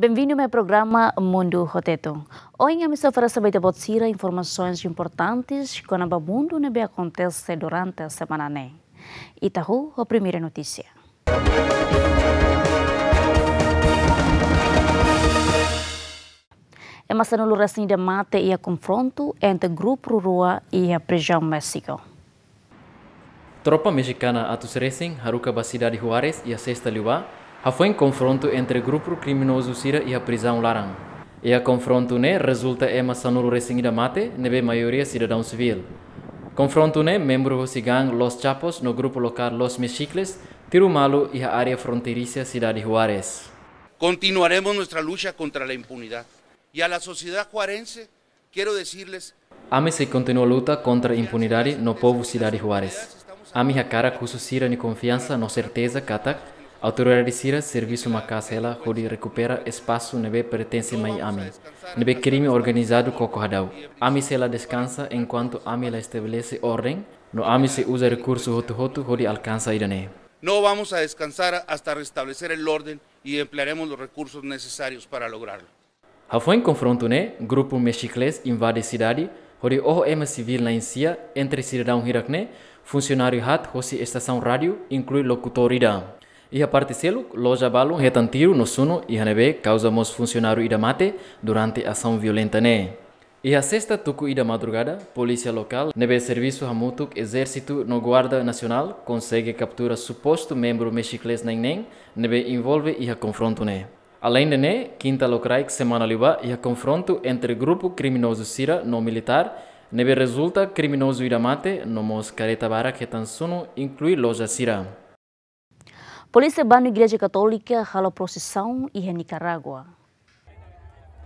Bem-vindo ao programa Mundo Roteto. Hoje, a missão para saber de informações importantes que o mundo não acontece durante a semana. Né? Itaú, a primeira notícia. É uma cena assim de mate e a confronto entre o grupo Rua e a Prejão México. Tropa mexicana Atus Racing, Haruka Basida de Juarez e a Sexta Liuá Ha foi um confronto entre grupo criminoso Sira y a prisão Laran. E a confronto né resulta em uma sanuru de mate, nebe maioria cidadão civil. Confronto né membro gang Los Chapos no grupo local Los Mexicles, Tirumalo e la área fronteiriça cidade Juárez. Continuaremos nuestra lucha contra la impunidad. Y a la sociedad juarense quiero decirles... AME se continua a luta contra impunidad impunidade no povo ciudad Juárez. AME a cara cuso Sira de no certeza, Catac, Autoridades serviço ela, onde recupera espaço neve pertence mai ami. Nebe crime organizado kokohadau. Ami ela descansa enquanto ami la estabelece ordem, no ami se usa recurso hotu hotu hodi alcança irané. No vamos a descansar hasta restablecer el orden y emplearemos los recursos necesarios para lograrlo. Hafuen confronto né, grupo mexiclês invade cidade, onde o OM civil na Insia entre cidadão hirakne, funcionário hat hosi estação rádio, inclui locutor locutoridade. E a Iha particelo, loja balo, retantiro, no suno, e neve causamos funcionário iramate durante ação violenta né. a sexta tuku ida madrugada, polícia local, nebe serviço hamutuk, exército no guarda nacional, consegue captura suposto membro mexiclês nem nem, nebe envolve e a confronto né. Além de né, quinta locraik semana liba, a confronto entre grupo criminoso sira no militar, nebe resulta criminoso iramate no mos careta barak retansuno, inclui loja sira. Polícia bana Igreja Católica rala procissão e em Nicarágua.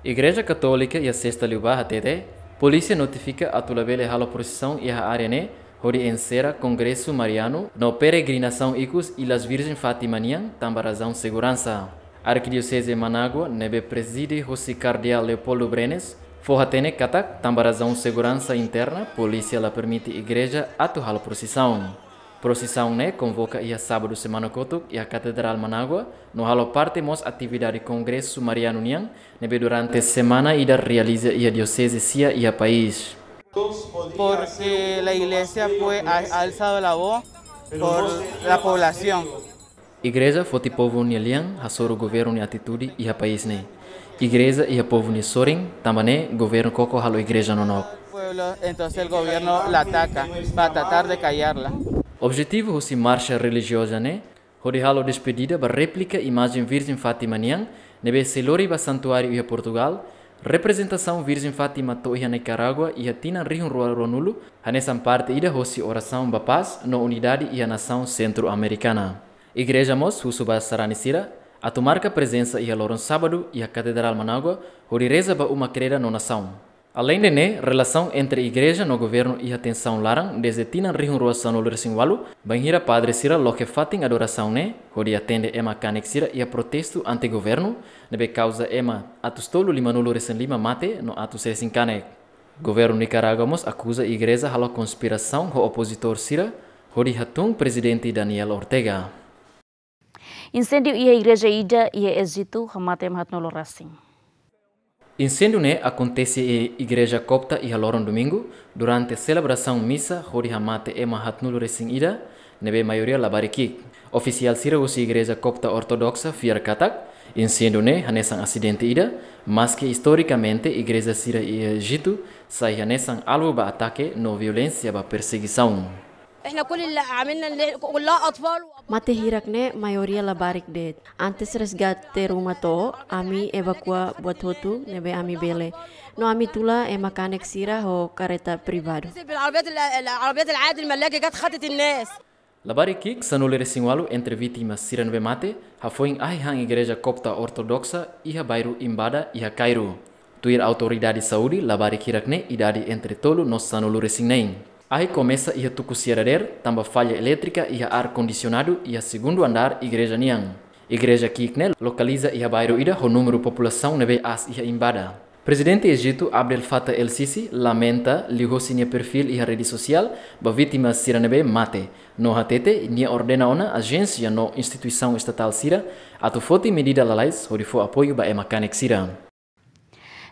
Igreja Católica e a Sexta Liubarra TD, polícia notifica a Tulabele rala procissão e a Arené, Hori Encera, Congresso Mariano, no Peregrinação Icus e Las Virgem Fatimanian, Tambarazão Segurança. Arquidiocese de Managua, nebe preside José Cardial Leopoldo Brenes, Forra tene katak tambarazão segurança interna, polícia la permite igreja atual procissão. Procesão né, convoca ia sábado semana coto e a Catedral Managua. No halo parte mos atividade Congresso Mariano Unión nebe durante semana ida e realiza ia e diocese sia ia e país. Porque la iglesia fue, alzada alzado la voz por la población. Igreja foi povo unialian, hasoro governo ni atitude ia país ne. Igreja ia povo ni sorin, tamane governo coco halo igreja no no. Pueblo, entonces el gobierno la ataca para tratar de callarla. Objetivo husi marcha religiosa né? hori halo despedida ba réplica imagem Virgem Fátima nian, nebe selori ba santuário ia Portugal, representação Virgem Fátima Toia na Nicarágua ia tina Rio rua ronulo, nessa parte ida husi oração ba paz na unidade ia nação centro-americana. Igreja mos husu ba saranisira, a marca presença ia loron sábado ia Catedral Managua, hori reza ba uma creda na nação. Além de ne, né, relação entre igreja no governo e atenção laran, desde tina rihunruação no lursinwalu, banhira padre sira lo que fatin adoração ne, né, hodi atende ema Canexira sira e a protesto ante governo, nebe causa ema atustolo lima no lima mate no atu sesin canex. Governo Nicaragamos acusa igreja halo conspiração ho opositor sira, hodi hatung presidente Daniel Ortega. Incêndio e a igreja ida e a exito, hamatem hatnolorasim. Incêndio né acontece em igreja copta e haloron domingo durante celebração missa hori hamate e mahatnulu resingida nebe maioria labarikik. Oficial Siraus igreja copta ortodoxa fiar katak incêndio né hanesan acidente ida mas que historicamente igreja sira e Egito sai hanesan alvo ba ataque no violência ba perseguição. احنا كل اللي عملنا اللي كلها اطفال Mate hirak ne mayoria la barik det. Antes resgat te rumah to, ami evakua buat hotu nebe ami bele. No ami tula e makanek sira ho kareta privado. La barik kik sanulere singwalu entre vítimas siran ve mate, ha foi Igreja kopta Ortodoxa iha Bairu Imbada iha Cairo. Tuir autoridade Saudi la barik hirak ne idade entre tolu nos sanulere singnein. Aí começa a Tucuciararer, tamba falha elétrica e ar-condicionado e a segundo andar Igreja nian. Igreja Kiknel né, localiza e a bairro Ida, o número população neve as e imbada. Presidente Egito Abdel Fattah el-Sisi lamenta ligou-se nia perfil e a rede social ba vítima sira nebe mate. No hatete, nia ordena ona agência no instituição estatal sira, atu foti medida lalais, ou de apoio ba emacanek sira.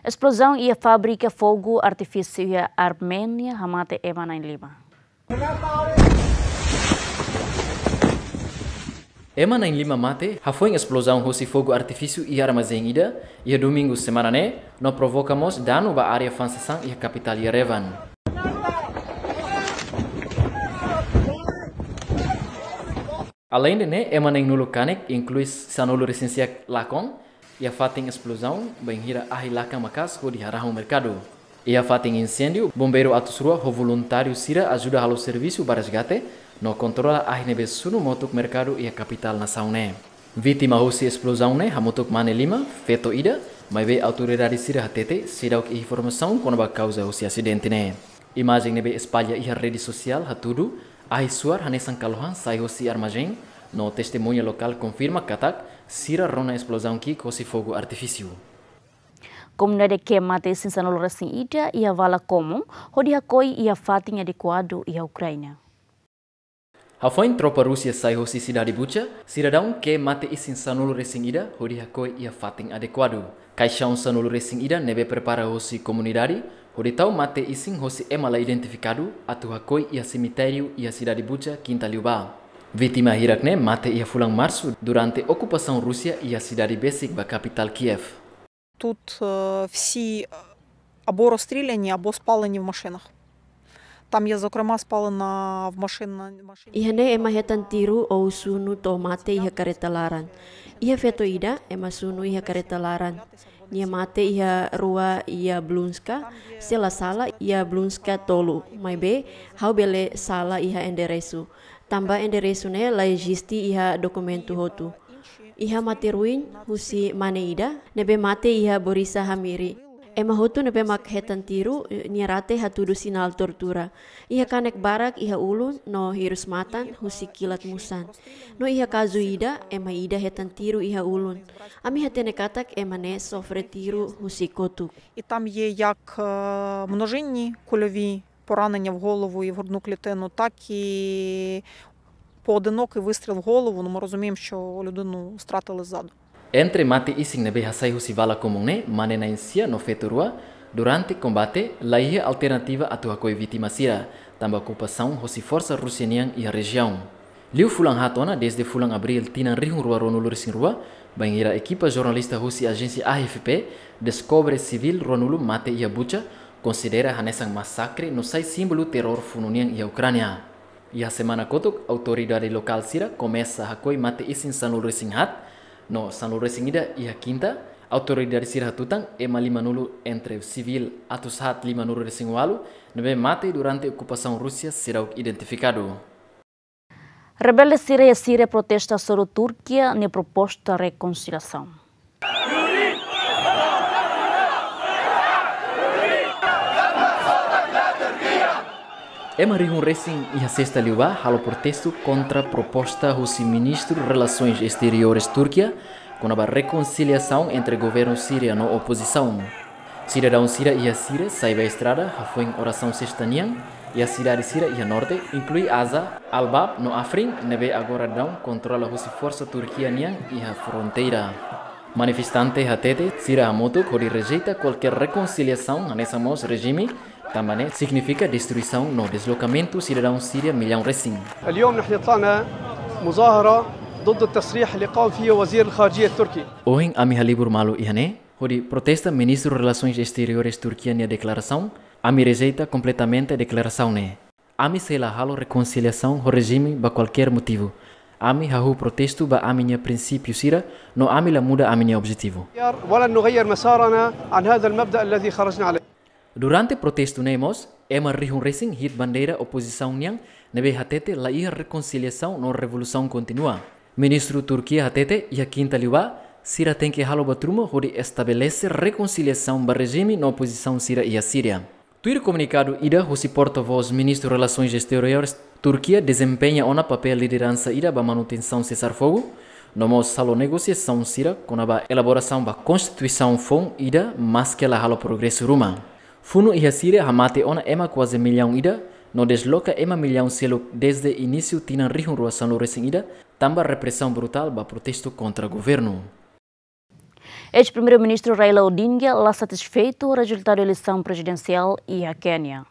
Explosão e a fábrica fogo artifício Armênia, Hamate Emana em Lima. Emana em Lima Mate, a foi explosão rosi fogo artifício e armazém ida, e domingo semana né, não provocamos dano à área Fansasan e a capital Yerevan. Além de né, emaneng nulu kanek inclui sanulu resensiak Lacon, ia fatem explosão, a ahilaka macas hori haraha o mercado. Ia fatem incêndio, bombeiro atusrua, o voluntário sira ajuda ao serviço para resgate, no controla hinebe sunu motuk mercado e a capital na saune. Vítima hosi explosão né, hamutuk mane lima, feto ida, mas ve autoridade sira hatete, sira o informação quando a causa hosi acidente né. Imagem nebe espalha e a rede social hatudo a suar hanesan kaluhan sai hosi armagem, no testemunha local confirma katak, sira rona explosão que cose fogo artifício. Comunidade que mate sinsano lorasin ida ia vala comum, hodi hakoi ia fatin adequado ia Ucrânia. A foin tropa Rússia sai hosi cidade bucha, cidadão que mate isin sanulu racing ida, hodi hakoi ia fatin adequado. Caixão sanulu racing ida nebe prepara hosi comunidade, hodi tau mate isin hosi emala identificado, atu hakoi ia cemitério ia cidade bucha, quinta liubá. Vítima Hirakne mate ia fulang marsu durante okupasaun Rusia ia a Besik, ba capital Kiev. Тут всі або розстріляні, або спалені в машинах. Там я, зокрема, спала на в машина машині. Ігне ема хетан тиру оу суну то мате іха кареталаран. Іха фето іда ема суну іха Nia mate ia rua ia blunska, sela sala ia blunska tolu. Mai hau bele sala ia enderesu. Tambah Tamba resune lai jisti iha dokumentu hotu. Iha mati ruin husi mane ida, nebe mate iha borisa hamiri. Ema hotu nebe mak hetan tiru nyerate hatudu sinal tortura. Iha kanek barak iha ulun no hirus matan husi kilat musan. No iha kazu ida ema ida hetan tiru iha ulun. Ami hatene katak ema ne sofre tiru husi kotuk. Itam ye yak eh, množenni kulevi поранення в голову і в грудну клітину, так і поодинокий вистріл в голову. Ну, Ми розуміємо, що людину стратили ззаду. Entre mate e sin nebe hasai husivala comune, manena insia no feturua, durante combate, la ia alternativa a tua coi vítima sira, tamba ocupação hosi força russenian e região. Liu fulan hatona desde fulang abril tinan rihun rua ronulur sin rua, bangira equipa jornalista hosi agência AFP, descobre civil ronulu mate ia bucha, considera hanesan massacre no sai símbolo terror fununian e Ucrânia. E a semana kotuk, autoridade local sira começa a coi mate isin sanul resinghat no sanul resingida e a quinta, autoridade sira tutan ema limanulu entre civil atus hat limanulu resingualu, nebe mate durante ocupação Rússia será identificado. Rebeldes Síria e Síria protesta sobre Turquia ne proposta reconciliação. É Emerson Racing e a Sexta Liuba halo protesto contra a proposta do ministro de Relações Exteriores Turquia com a reconciliação entre governo sírio e oposição. Cidadão Sira e a síria saem da estrada, foi em oração sextanian e a cidade síria e a norte inclui Asa, Albab, no Afrin, neve agora dão controla a força turquiana e a fronteira. Manifestante a síria Sira que rejeita qualquer reconciliação nessa mãos regime também significa destruição no deslocamento cidadão síria milhão recém. Hoje, a Mihaly Burmalu Ihane, onde protesta ministro de Relações Exteriores Turquia na declaração, a me rejeita completamente a declaração. Né? A me se lá reconciliação com o regime por qualquer motivo. Ami hahu protesto ba minha princípio sira no amila muda minha objetivo. a minha objetivo عن هذا المبدأ الذي خرجنا عليه. Durante protesto Nemos, Emma Rihun Racing hit bandeira oposição Nyang, nebe hatete la ia reconciliação no revolução continua. Ministro Turquia hatete ia quinta liwa, Sira tem que halo batruma hori estabelece reconciliação ba regime na oposição Sira e a Síria. Twitter comunicado ida hosi porta-voz ministro Relações Exteriores Turquia desempenha ona papel liderança ida ba manutenção cessar-fogo, Nomos salo negociação Sira com a elaboração ba constituição fon ida mas que la halo progresso ruma. Funo e Síria hamate ona ema quase milhão ida, no desloca ema milhão selo desde início tinan rihun ruasan loresing ida, tamba repressão brutal ba protesto contra governo. Ex-primeiro-ministro Raila Odinga lá satisfeito o resultado da eleição presidencial e a Quênia.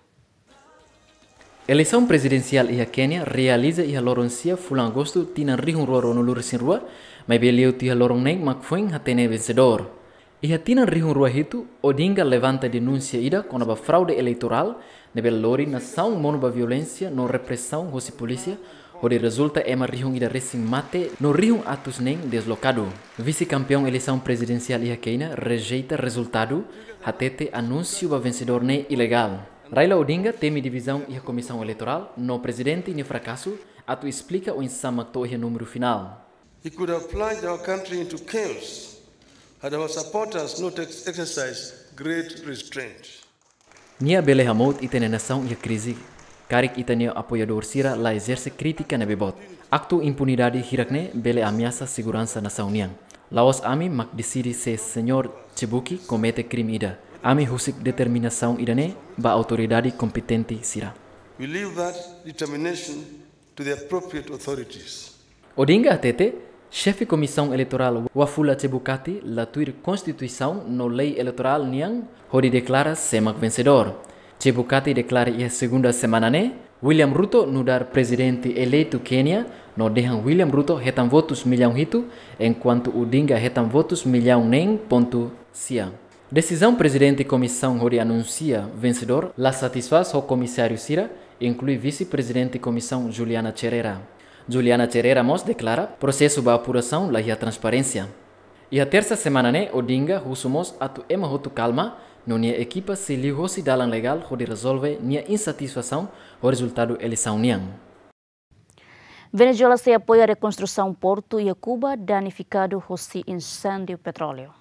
Eleição presidencial e a Quênia realiza e a Loroncia fulangosto tinan rihun rua no loresin rua, mas beleu tia lorong neng mak foi vencedor. Ihatina rihun itu, Odinga levanta denúncia ida contra a fraude eleitoral, nebel lori nação monoba violência, no repressão rosi polícia, onde resulta uma rihun ida recém mate, no rihun atus nem deslocado. Vice-campeão eleição presidencial Ihakeina rejeita resultado, hatete anúncio ba vencedor ne ilegal. Raila Odinga teme divisão e a comissão eleitoral, no presidente e fracasso, ato explica o insamakto e número final. He could have plunged our country into chaos had our supporters not ex exercised great restraint. Nia bele hamot ite nação e crise, caric itania apoiador sira la exerce crítica na bebot. Acto impunidade hirakne bele amiasa siguranța nação niang. Laos ami mak decide se senhor cebuki comete crime ida. Ami husik determinação idane ba autoridade competente sira. We leave that determination to the appropriate authorities. Odinga tete Chefe Comissão Eleitoral Wafula Chebukati latuir Constituição no Lei Eleitoral Niang, hori declara semak vencedor. Chebukati declara ia segunda semana né. William Ruto no dar presidente eleito Quênia, no dejan William Ruto retam votos milhão hito, enquanto Dinga retam votos milhão nem ponto cia. Decisão presidente comissão hori anuncia vencedor, la satisfaz o comissário Cira, inclui vice-presidente comissão Juliana Cherera. Juliana Cherera Mos declara processo ba apuração lá e a transparência. E a terça semana né, Odinga russumos atu ema roto calma, no nia equipa se ligou se dalan legal hori resolve nia insatisfação o resultado eleição união. Venezuela se apoia a reconstrução porto e a Cuba danificado hosi incêndio petróleo.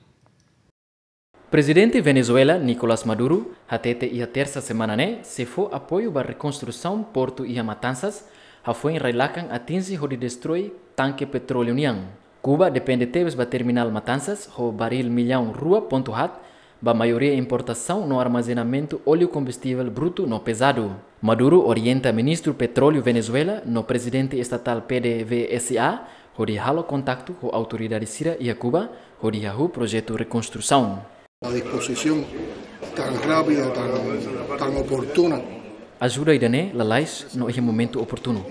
Presidente Venezuela Nicolás Maduro, até e a terça semana né, se for apoio para a reconstrução porto e a matanças, hafuen relakan atinsi ho di destrui tanque petróleo niang. Cuba depende tebes ba terminal Matanzas, ho baril milhão rua ponto hat, ba maioria importação no armazenamento óleo combustível bruto no pesado. Maduro orienta ministro petróleo Venezuela no presidente estatal PDVSA, ho di halo contacto ho autoridade Sira e a Cuba, ho di hahu projeto reconstrução. A disposição tão rápida, tão, tão oportuna Ajuda Irané lalais no é momento oportuno.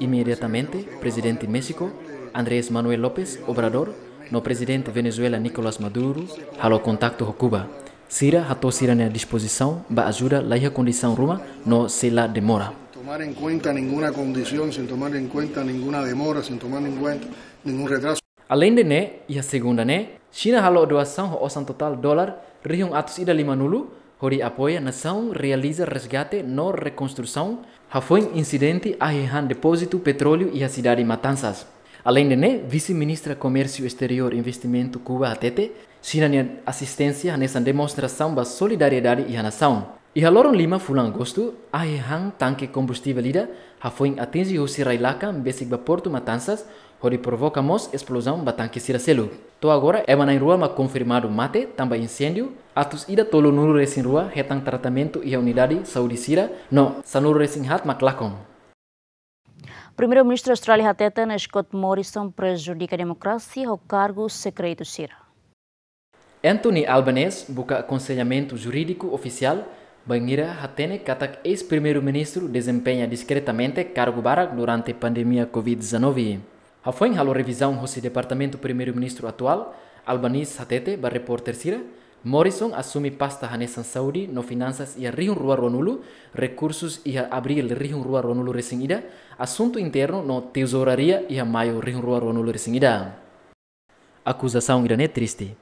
Imediatamente, presidente México, Andrés Manuel López Obrador, no presidente Venezuela Nicolás Maduro, halo contacto com Cuba. Sira hatou Sira na disposição ba ajuda laia condição ruma no se la demora. Tomar em conta nenhuma condição, sem tomar em conta nenhuma demora, sem tomar em conta nenhum retraso. Além de né, e a segunda né, China halo doação osan total dólar, riam atos ida lima nulu, Hori apoia a nação, realiza resgate, no reconstrução. Já foi incidente a Rehan Depósito Petróleo e a cidade Matanzas. Além de né, vice-ministra Comércio Exterior e Investimento Cuba Atete, China assistência nessa demonstração da solidariedade e a nação. E a Loron Lima fulan gosto, a Rehan tanque combustível ida, já foi atingir o Sirailaka, Bessigba Porto Matanzas, hodi provoca explosão batanque siracelo. To agora é na rua ma confirmado mate, também incêndio. Atos ida tolo nuru resin rua retang tratamento e a unidade saúde sira, no sanuru resin hat maklakom. Primeiro-ministro Austrália Hatetana Scott Morrison prejudica a democracia ao cargo secreto sira. Anthony Albanese busca aconselhamento jurídico oficial Bangira Hatene Katak, ex-primeiro-ministro, desempenha discretamente cargo barak durante a pandemia Covid-19. A foi a revisão hosi departamento primeiro-ministro atual, Albanese Hatete, para repórter Sira, Morrison assume pasta Hanessan Saudi no finanças e a Rio Rua Ronulu, recursos e a abril Rio Rua Ronulu recém assunto interno no tesouraria e a maio Rio Rua Ronulu recém A Acusação irané triste.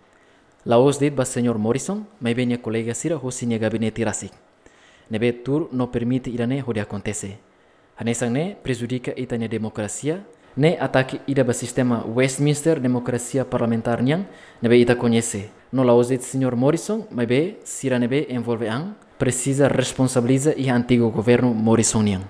Laos de ba senhor Morrison, mas bem a colega Sira Hossinha gabinete Rasik. Nebe tur não permite irané que acontece. Hanessan ne prejudica a democracia, ne ataki ida sistema Westminster democracia parlamentar nyang nebe ita conhece. No lauzet Sr. Morrison, be sira nebe envolve ang precisa responsabiliza i antigo governo Morrisonian.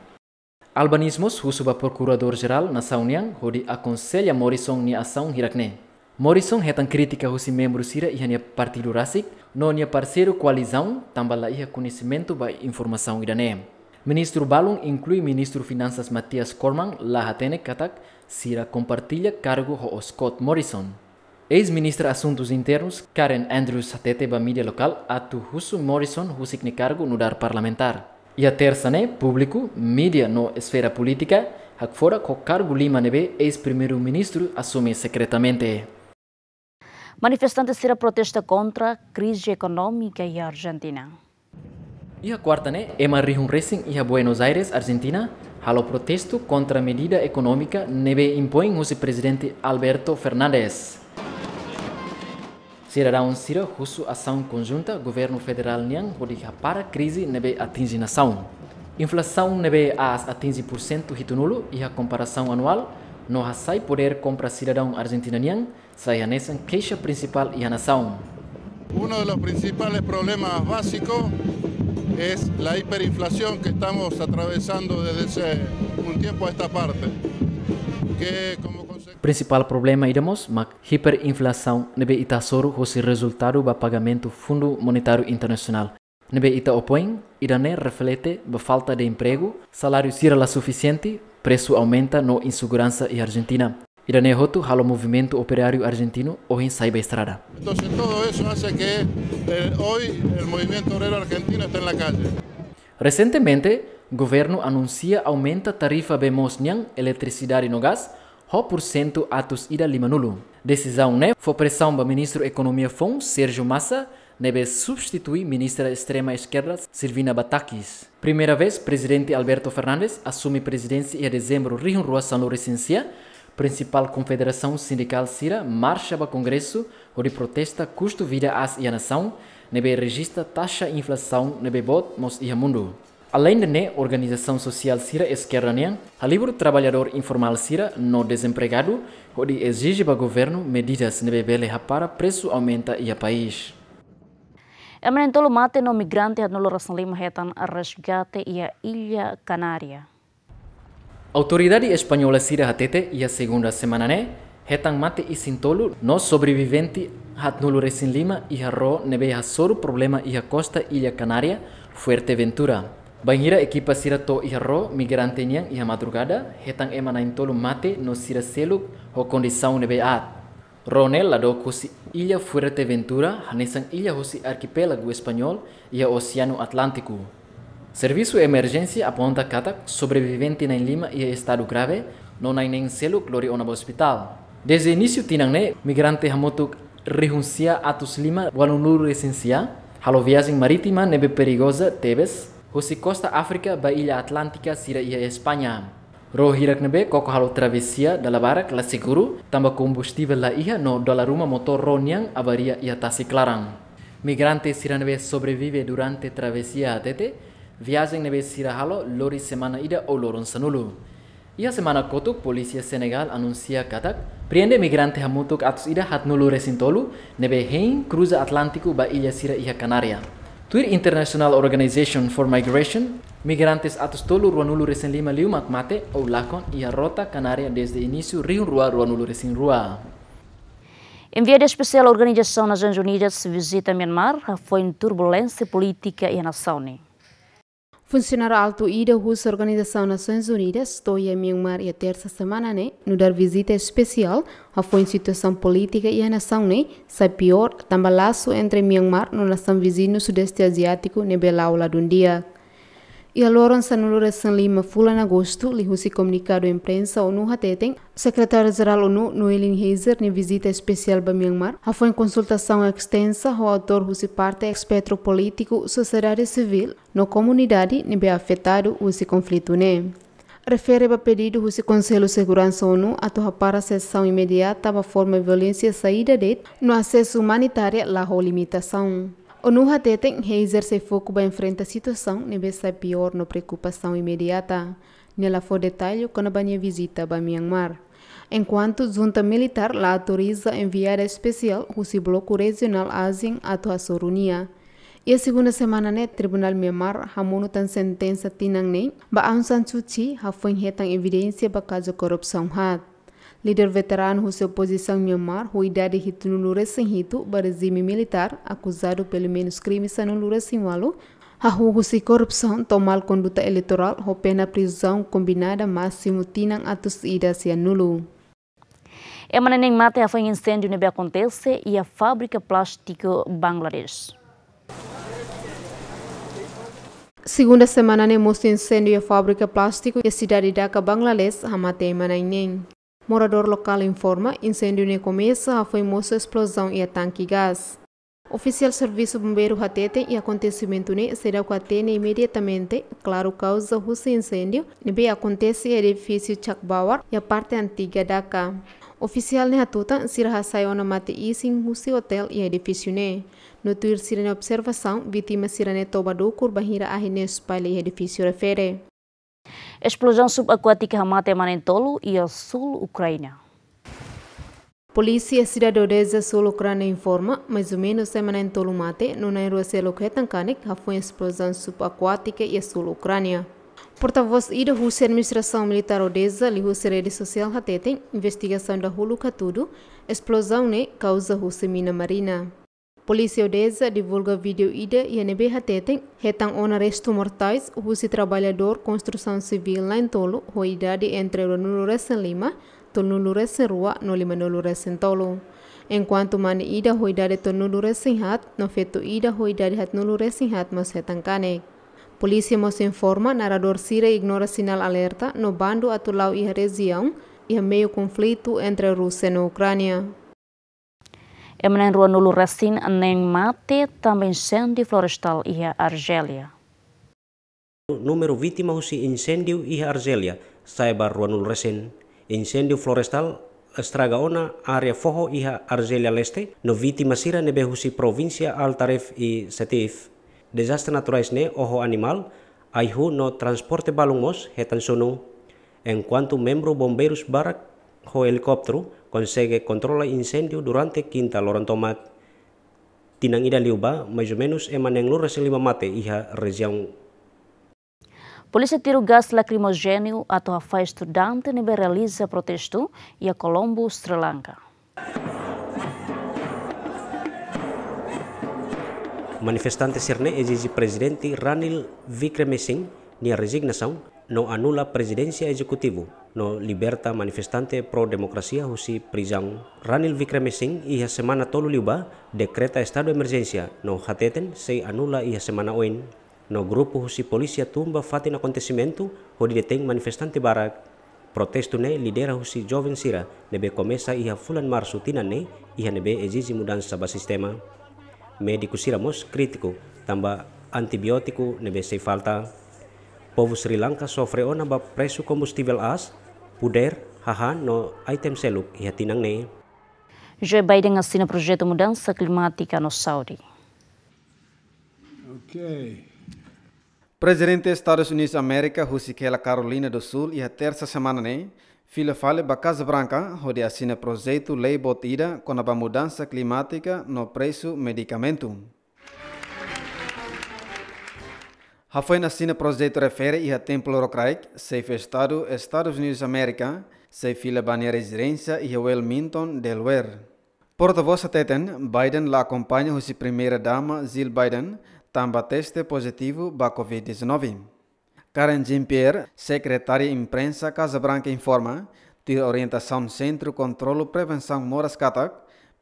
Albanismos ba procurador-geral na Saunian, hodi aconselha Morrison ni ação hirakne. Morrison retan crítica husi membro sira i hania partido rasik, no nia parceiro coalizão, tambala iha conhecimento ba informação iranem. Ministro Balung inclui Ministro Finanças Matias la hatene katak, Cira compartilha cargo com Scott Morrison. Ex-ministra Assuntos Internos Karen Andrews a mídia local a Tuhusu Morrison que ni cargo no dar parlamentar. E a terça né, público, mídia no esfera política, que fora com cargo lima nebe ex-primeiro-ministro assume secretamente. Manifestantes será protesta contra a crise econômica e Argentina. E a quarta né, Emma Rihun Racing e a Buenos Aires, Argentina, ao protesto contra a medida econômica nebe impõe o presidente Alberto Fernandes. um Cira russo ação conjunta governo federal Nhan para para crise nebe atinge nação. Inflação nebe as atinge por cento hito nulo e a comparação anual não sai poder compra cidadão argentino Nhan sai a queixa principal e a nação. Um dos principais problemas básicos es la hiperinflación que estamos atravesando desde hace un tiempo a esta parte. Que como Principal problema iremos mac hiperinflación nebe ita soro hosi resultado ba pagamento Fundo monetario Internacional. Nebe ita opõe, irané reflete falta de emprego, salario sira la suficiente, precio aumenta no insegurança e Argentina. Irane Roto ao movimento operário argentino hoje saiba estrada. Então, tudo isso faz que eh, hoje o movimento operário argentino está na calle. Recentemente, o governo anuncia aumenta a tarifa Mosnian, eletricidade no gás, 100% atos ida lima Decisão né foi pressão do ministro Economia Fon, Sérgio Massa, neve substitui ministra extrema esquerda Silvina Batakis. Primeira vez, presidente Alberto Fernandes assume presidência em dezembro, Rio Rua São Lourenço, principal confederação sindical Cira marcha para o Congresso, onde protesta custo vida às e a nação, nebe registra taxa inflação nebe bot mos e mundo. Além de ne, organização social Cira Esquerranian, a livro trabalhador informal Cira no desempregado, onde exige para o governo medidas nebe bele para preço aumenta e a país. Emanentolo mate no migrante a noloração lima retan a resgate e a Ilha Canária. Autoridades española sira hatete y a segunda semana ne, hetan mate y sin tolu no hat hat en Lima y harro nebe solo problema y costa y a Canaria, Ventura. Bangira equipa sira to y harro migrante nian y madrugada, hetan emana intolu mate no sira selu o condição nebe at. Ronel lado kusi Ilha Fuerteventura, hanesan Ilha Husi Arquipélago Espanhol a Oceano Atlántico. Serviço de emergência aponta que sobrevivente na Lima e estado grave não há nem selo glória no hospital. Desde o início tinangne migrante hamotuk renuncia atus Lima walunur resencia halo viagem marítima nebe perigosa tebes hosi costa África ba ilha Atlântica sira ia Espanha. Rohirak hirak nebe koko halo travessia dala barak la seguro tamba combustível la iha no dala ruma motor roniang avaria ia tasiklarang. Migrante sira nebe sobrevive durante travessia atete viagem nebe sirahalo Halo, lori semana ida o loron sanulu. Ia semana kotuk, polisi Senegal anuncia katak, priende migrante hamutuk atus ida hat nulu resintolu, nebe hein cruza Atlantiku ba ilia sira iha Kanaria. Tuir International Organization for Migration, migrantes atus tolu ruanulu resin lima liumak mate o lakon iha rota Kanaria desde inisiu riun rua ruanulu resin rua. via de especial Organização Nações Unidas visita Myanmar foi em um turbulência política e nação. Funcionário alto da Rússia Organização Nações Unidas estou em Myanmar e a terça semana né no dar visita especial a foi situação política e a nação né sai pior também laço entre Myanmar no nação vizinho sudeste asiático né do dia. E a loro sanulura San Lima em agosto, lhe husi comunicado imprensa ONU hateten, secretário geral ONU Noelin Heiser em visita especial para Myanmar, a foi em consultação extensa ao autor husi parte espectro político, sociedade civil, no comunidade nem bem afetado husi conflito ne. Refere a pedido do Conselho de Segurança ONU a para a sessão imediata para forma de violência saída de no acesso humanitário lá limitação. O tem que exercer foco para enfrentar a situação, nem nebe sai pior na preocupação imediata. Nela foi detalhe quando a minha visita para Myanmar. Enquanto junta militar lá autoriza enviar especial o bloco regional ASEAN a tua sorunia. E a segunda semana né, Tribunal Myanmar hamono tan sentença tinang nem, ba Aung San Suu Kyi foi retang evidência para caso corrupção hat. Líder veterano russo se oposição em Myanmar, Huidadi Hitunulure Sinhito, regime militar, acusado pelo menos crime Sanulure Sinwalo, Hahugusi corrupção, tomal conduta eleitoral ho pena prisão combinada máximo tinang atus ida cianulu. É manening mate foi incêndio nebe acontece e a fábrica plástico Bangladesh. Segunda semana ne mosto incêndio a fábrica plástico e cidade da Bangladesh hamate manening. Morador local informa, incêndio nem começa, a famosa explosão e a tanque gás. Oficial Serviço Bombeiro Hatete e acontecimento ne será com atene imediatamente, claro causa russo incêndio, nebe acontece edifício Chakbawar e a parte antiga Dhaka. Oficial ne hatuta sirha sayona mate isin husi hotel e edifício ne. Notir sirene observação, vítima sirene toba do curva hira ahine espalha edifício refere. A explosão subaquática mata em e ao sul Ucrânia. Polícia cidadoreza sul Ucrânia informa, mais ou menos semana em Tolo mate, no Nairua que foi explosão subaquática e sul Ucrânia. Porta-voz da Rússia Administração Militar Odessa, li Rússia Rede Social Hateten, investigação da Hulu Katudo, explosão ne causa Rússia Mina Marina. Polisi Odessa divulga video ide yang a nebeha tetem, retam ona restu mortais, husi trabalhador construção civil lain tolu Tolo, ho entre o nulo lima, tol nulo rua, no lima nulo recém Tolo. Enquanto mani ida ho idade tol nulo hat, no feto ida ho idade hat nulo hat, mas hetang canek. Polisi mas informa, narador Sira ignora sinal alerta no bando atulau e região e meio conflito entre Rusia no Ucrânia. Em rua Nulo Racin, nem mate, também incêndio florestal e Argélia. Número vítima de incêndio e Argélia, saiba rua Nulo Racin. Incêndio florestal estragaona área forro e Argélia Leste, no vítima sira nebehusi província Altaref e Setif. Desastre naturais ne oho animal, aihu no transporte balumos hetan sunu. Enquanto membro bombeiros barak ho helicóptero, consegue controlar incêndio durante quinta loran tomat liuba mais ou menos emaneng luras lima mate iha região Polícia tirou gás lacrimogênio a toa estudante e realiza protesto e a Colombo, Sri Lanka. Manifestantes sirne exige presidente Ranil Vikremesinghe a resignação no anula presidencia ejecutivo, no liberta manifestante pro demokrasia husi Prizang Ranil Wickremesing iha semana tolu liuba dekreta estado emergencia no hateten se anula iha semana oin no grupo husi polisia tumba fatin acontecimento hodi deteng manifestante barak protestu ne lidera husi Jovensira sira nebe komesa iha fulan marsu ne iha nebe ejizi mudança ba sistema médico sira mos tamba antibiotiku nebe se falta povo Sri Lanka sofre ona ba preço combustível as, puder, haha no item seluk ia tinang ne. Joe Biden assina projeto mudança climática no Saudi. Okay. Presidente Estados Unidos América, Rusikela Carolina do Sul, ia terça semana ne, fila fale ba Casa Branca, onde assina projeto lei botida com a mudança climática no preço medicamento. Hafoi sina projeto refere e a templo rocraic, se estado Estados Unidos América, se fila bania residência e a Minton Delaware. Porta-voz Biden la acompanha sua primeira dama Jill Biden, também teste positivo para COVID-19. Karen Jean-Pierre, secretária imprensa Casa Branca informa, de orientação Centro Controlo Prevenção Moras Katak,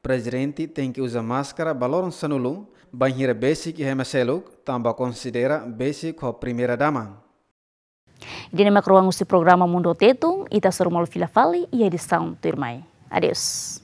presidente tem que usar máscara balorun sanulu, banheira basic remeseluk também considera basic ho primeira dama. Dina makruang usi programa Mundo Tetung, ita sorumol filafali, ia edição, turmai. Adeus.